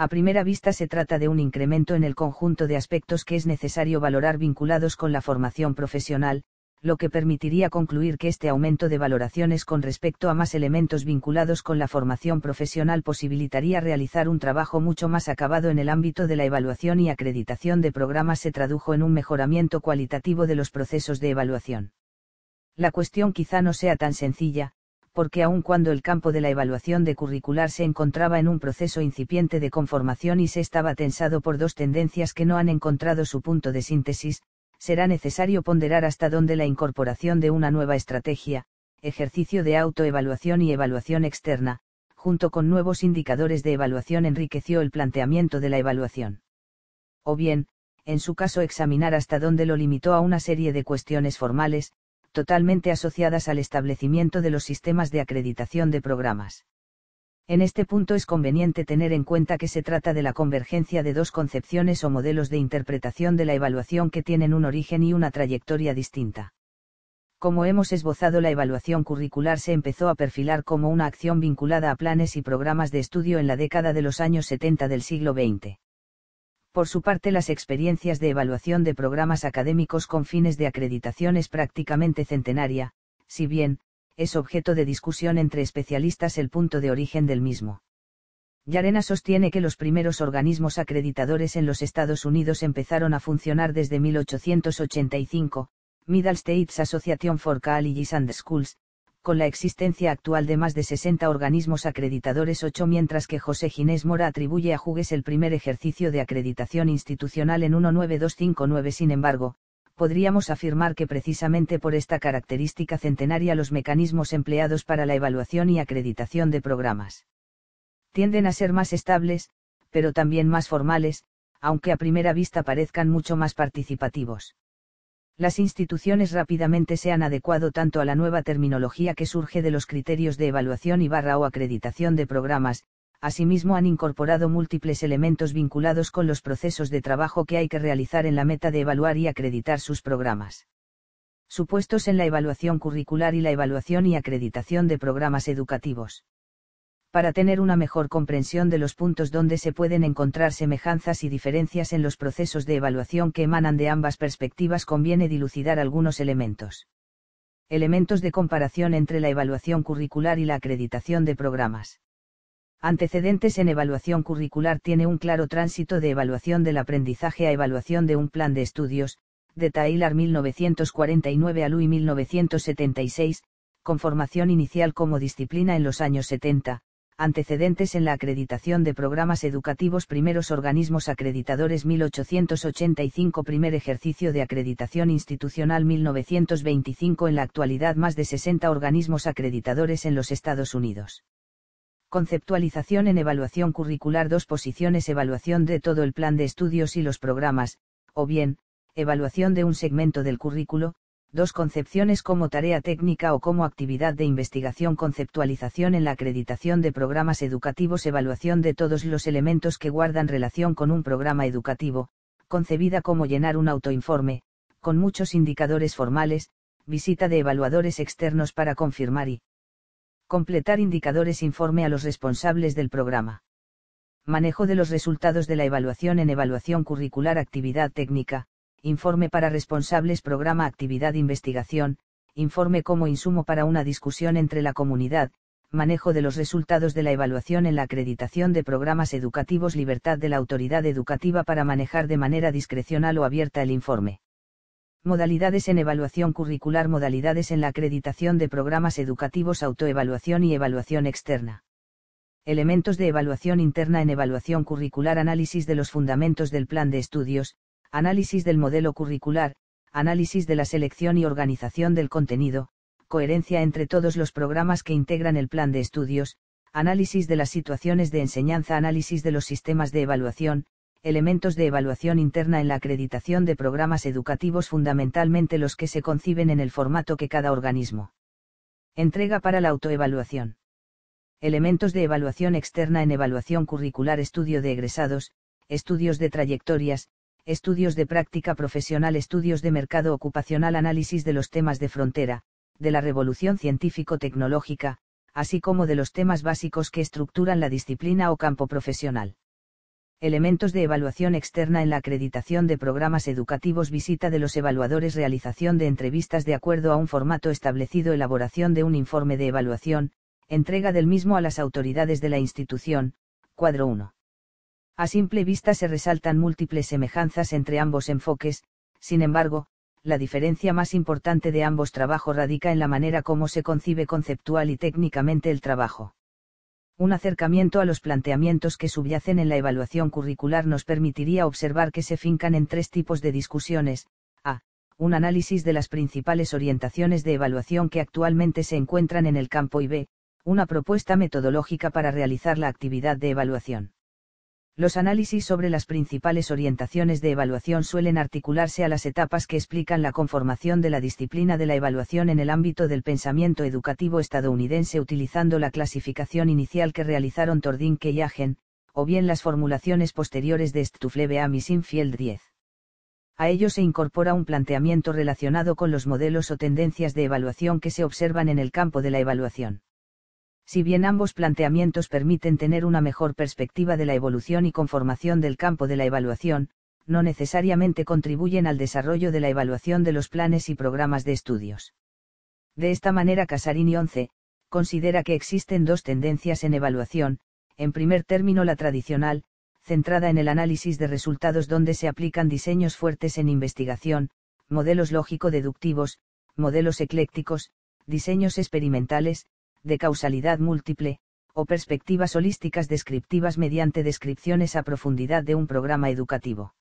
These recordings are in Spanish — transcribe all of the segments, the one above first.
A primera vista se trata de un incremento en el conjunto de aspectos que es necesario valorar vinculados con la formación profesional, lo que permitiría concluir que este aumento de valoraciones con respecto a más elementos vinculados con la formación profesional posibilitaría realizar un trabajo mucho más acabado en el ámbito de la evaluación y acreditación de programas se tradujo en un mejoramiento cualitativo de los procesos de evaluación. La cuestión quizá no sea tan sencilla, porque aun cuando el campo de la evaluación de curricular se encontraba en un proceso incipiente de conformación y se estaba tensado por dos tendencias que no han encontrado su punto de síntesis, será necesario ponderar hasta dónde la incorporación de una nueva estrategia, ejercicio de autoevaluación y evaluación externa, junto con nuevos indicadores de evaluación enriqueció el planteamiento de la evaluación. O bien, en su caso examinar hasta dónde lo limitó a una serie de cuestiones formales, totalmente asociadas al establecimiento de los sistemas de acreditación de programas. En este punto es conveniente tener en cuenta que se trata de la convergencia de dos concepciones o modelos de interpretación de la evaluación que tienen un origen y una trayectoria distinta. Como hemos esbozado, la evaluación curricular se empezó a perfilar como una acción vinculada a planes y programas de estudio en la década de los años 70 del siglo XX. Por su parte, las experiencias de evaluación de programas académicos con fines de acreditación es prácticamente centenaria, si bien, es objeto de discusión entre especialistas el punto de origen del mismo. Yarena sostiene que los primeros organismos acreditadores en los Estados Unidos empezaron a funcionar desde 1885, Middle States Association for College and Schools, con la existencia actual de más de 60 organismos acreditadores 8 mientras que José Ginés Mora atribuye a Jugues el primer ejercicio de acreditación institucional en 19259 sin embargo, podríamos afirmar que precisamente por esta característica centenaria los mecanismos empleados para la evaluación y acreditación de programas tienden a ser más estables, pero también más formales, aunque a primera vista parezcan mucho más participativos las instituciones rápidamente se han adecuado tanto a la nueva terminología que surge de los criterios de evaluación y barra o acreditación de programas, asimismo han incorporado múltiples elementos vinculados con los procesos de trabajo que hay que realizar en la meta de evaluar y acreditar sus programas. Supuestos en la evaluación curricular y la evaluación y acreditación de programas educativos para tener una mejor comprensión de los puntos donde se pueden encontrar semejanzas y diferencias en los procesos de evaluación que emanan de ambas perspectivas conviene dilucidar algunos elementos. Elementos de comparación entre la evaluación curricular y la acreditación de programas. Antecedentes en evaluación curricular tiene un claro tránsito de evaluación del aprendizaje a evaluación de un plan de estudios, de Taylor 1949 a Louis 1976, con formación inicial como disciplina en los años 70, antecedentes en la acreditación de programas educativos primeros organismos acreditadores 1885 primer ejercicio de acreditación institucional 1925 en la actualidad más de 60 organismos acreditadores en los Estados Unidos. Conceptualización en evaluación curricular dos posiciones evaluación de todo el plan de estudios y los programas, o bien, evaluación de un segmento del currículo, dos concepciones como tarea técnica o como actividad de investigación conceptualización en la acreditación de programas educativos evaluación de todos los elementos que guardan relación con un programa educativo, concebida como llenar un autoinforme, con muchos indicadores formales, visita de evaluadores externos para confirmar y completar indicadores informe a los responsables del programa. Manejo de los resultados de la evaluación en evaluación curricular actividad técnica, informe para responsables programa actividad investigación, informe como insumo para una discusión entre la comunidad, manejo de los resultados de la evaluación en la acreditación de programas educativos libertad de la autoridad educativa para manejar de manera discrecional o abierta el informe. Modalidades en evaluación curricular modalidades en la acreditación de programas educativos autoevaluación y evaluación externa. Elementos de evaluación interna en evaluación curricular análisis de los fundamentos del plan de estudios, análisis del modelo curricular, análisis de la selección y organización del contenido, coherencia entre todos los programas que integran el plan de estudios, análisis de las situaciones de enseñanza, análisis de los sistemas de evaluación, elementos de evaluación interna en la acreditación de programas educativos fundamentalmente los que se conciben en el formato que cada organismo entrega para la autoevaluación. Elementos de evaluación externa en evaluación curricular, estudio de egresados, estudios de trayectorias, estudios de práctica profesional, estudios de mercado ocupacional, análisis de los temas de frontera, de la revolución científico-tecnológica, así como de los temas básicos que estructuran la disciplina o campo profesional. Elementos de evaluación externa en la acreditación de programas educativos, visita de los evaluadores, realización de entrevistas de acuerdo a un formato establecido, elaboración de un informe de evaluación, entrega del mismo a las autoridades de la institución, cuadro 1. A simple vista se resaltan múltiples semejanzas entre ambos enfoques, sin embargo, la diferencia más importante de ambos trabajos radica en la manera como se concibe conceptual y técnicamente el trabajo. Un acercamiento a los planteamientos que subyacen en la evaluación curricular nos permitiría observar que se fincan en tres tipos de discusiones, a. Un análisis de las principales orientaciones de evaluación que actualmente se encuentran en el campo y b. Una propuesta metodológica para realizar la actividad de evaluación. Los análisis sobre las principales orientaciones de evaluación suelen articularse a las etapas que explican la conformación de la disciplina de la evaluación en el ámbito del pensamiento educativo estadounidense utilizando la clasificación inicial que realizaron Tordinke y Agen, o bien las formulaciones posteriores de Stuflebeam y Sinfield 10. A ello se incorpora un planteamiento relacionado con los modelos o tendencias de evaluación que se observan en el campo de la evaluación si bien ambos planteamientos permiten tener una mejor perspectiva de la evolución y conformación del campo de la evaluación, no necesariamente contribuyen al desarrollo de la evaluación de los planes y programas de estudios. De esta manera Casarini 11, considera que existen dos tendencias en evaluación, en primer término la tradicional, centrada en el análisis de resultados donde se aplican diseños fuertes en investigación, modelos lógico-deductivos, modelos eclécticos, diseños experimentales, de causalidad múltiple, o perspectivas holísticas descriptivas mediante descripciones a profundidad de un programa educativo.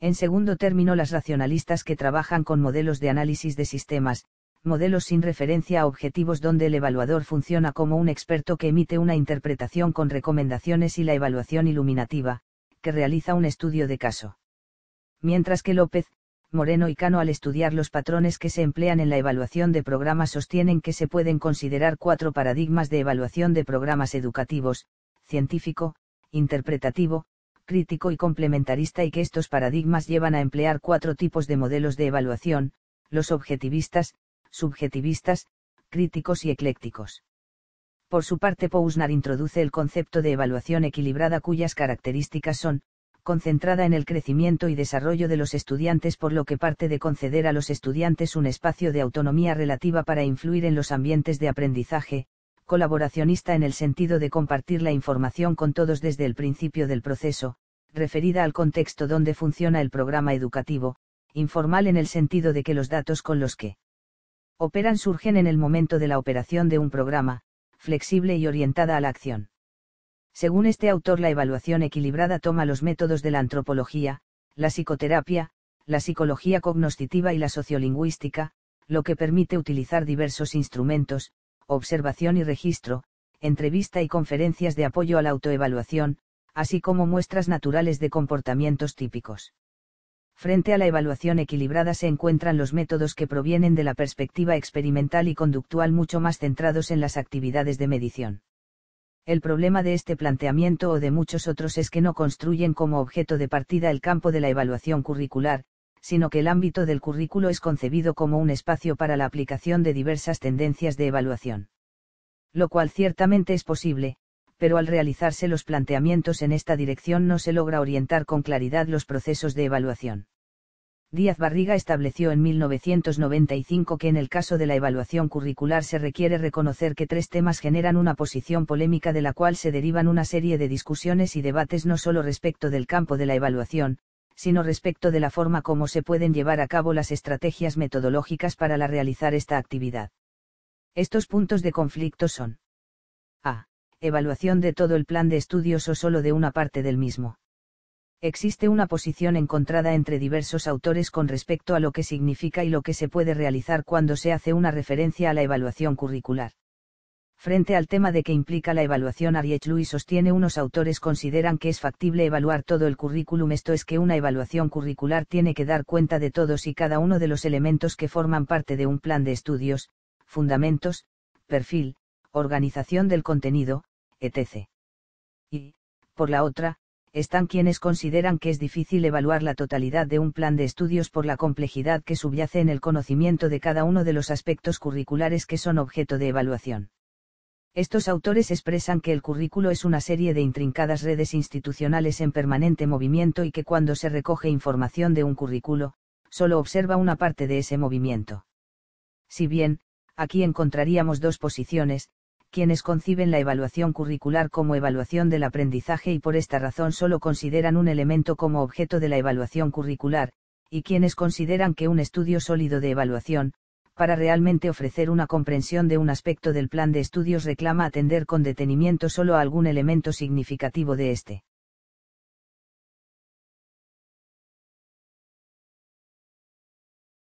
En segundo término, las racionalistas que trabajan con modelos de análisis de sistemas, modelos sin referencia a objetivos donde el evaluador funciona como un experto que emite una interpretación con recomendaciones y la evaluación iluminativa, que realiza un estudio de caso. Mientras que López, Moreno y Cano al estudiar los patrones que se emplean en la evaluación de programas sostienen que se pueden considerar cuatro paradigmas de evaluación de programas educativos, científico, interpretativo, crítico y complementarista y que estos paradigmas llevan a emplear cuatro tipos de modelos de evaluación, los objetivistas, subjetivistas, críticos y eclécticos. Por su parte, Pousnar introduce el concepto de evaluación equilibrada cuyas características son, concentrada en el crecimiento y desarrollo de los estudiantes por lo que parte de conceder a los estudiantes un espacio de autonomía relativa para influir en los ambientes de aprendizaje, colaboracionista en el sentido de compartir la información con todos desde el principio del proceso, referida al contexto donde funciona el programa educativo, informal en el sentido de que los datos con los que operan surgen en el momento de la operación de un programa, flexible y orientada a la acción. Según este autor, la evaluación equilibrada toma los métodos de la antropología, la psicoterapia, la psicología cognoscitiva y la sociolingüística, lo que permite utilizar diversos instrumentos, observación y registro, entrevista y conferencias de apoyo a la autoevaluación, así como muestras naturales de comportamientos típicos. Frente a la evaluación equilibrada se encuentran los métodos que provienen de la perspectiva experimental y conductual mucho más centrados en las actividades de medición. El problema de este planteamiento o de muchos otros es que no construyen como objeto de partida el campo de la evaluación curricular, sino que el ámbito del currículo es concebido como un espacio para la aplicación de diversas tendencias de evaluación. Lo cual ciertamente es posible, pero al realizarse los planteamientos en esta dirección no se logra orientar con claridad los procesos de evaluación. Díaz Barriga estableció en 1995 que en el caso de la evaluación curricular se requiere reconocer que tres temas generan una posición polémica de la cual se derivan una serie de discusiones y debates no solo respecto del campo de la evaluación, sino respecto de la forma como se pueden llevar a cabo las estrategias metodológicas para la realizar esta actividad. Estos puntos de conflicto son a. Evaluación de todo el plan de estudios o solo de una parte del mismo existe una posición encontrada entre diversos autores con respecto a lo que significa y lo que se puede realizar cuando se hace una referencia a la evaluación curricular. Frente al tema de qué implica la evaluación, Ariech Louis sostiene unos autores consideran que es factible evaluar todo el currículum, esto es que una evaluación curricular tiene que dar cuenta de todos y cada uno de los elementos que forman parte de un plan de estudios, fundamentos, perfil, organización del contenido, etc. Y, por la otra, están quienes consideran que es difícil evaluar la totalidad de un plan de estudios por la complejidad que subyace en el conocimiento de cada uno de los aspectos curriculares que son objeto de evaluación. Estos autores expresan que el currículo es una serie de intrincadas redes institucionales en permanente movimiento y que cuando se recoge información de un currículo, solo observa una parte de ese movimiento. Si bien, aquí encontraríamos dos posiciones, quienes conciben la evaluación curricular como evaluación del aprendizaje y por esta razón solo consideran un elemento como objeto de la evaluación curricular, y quienes consideran que un estudio sólido de evaluación, para realmente ofrecer una comprensión de un aspecto del plan de estudios reclama atender con detenimiento solo a algún elemento significativo de este.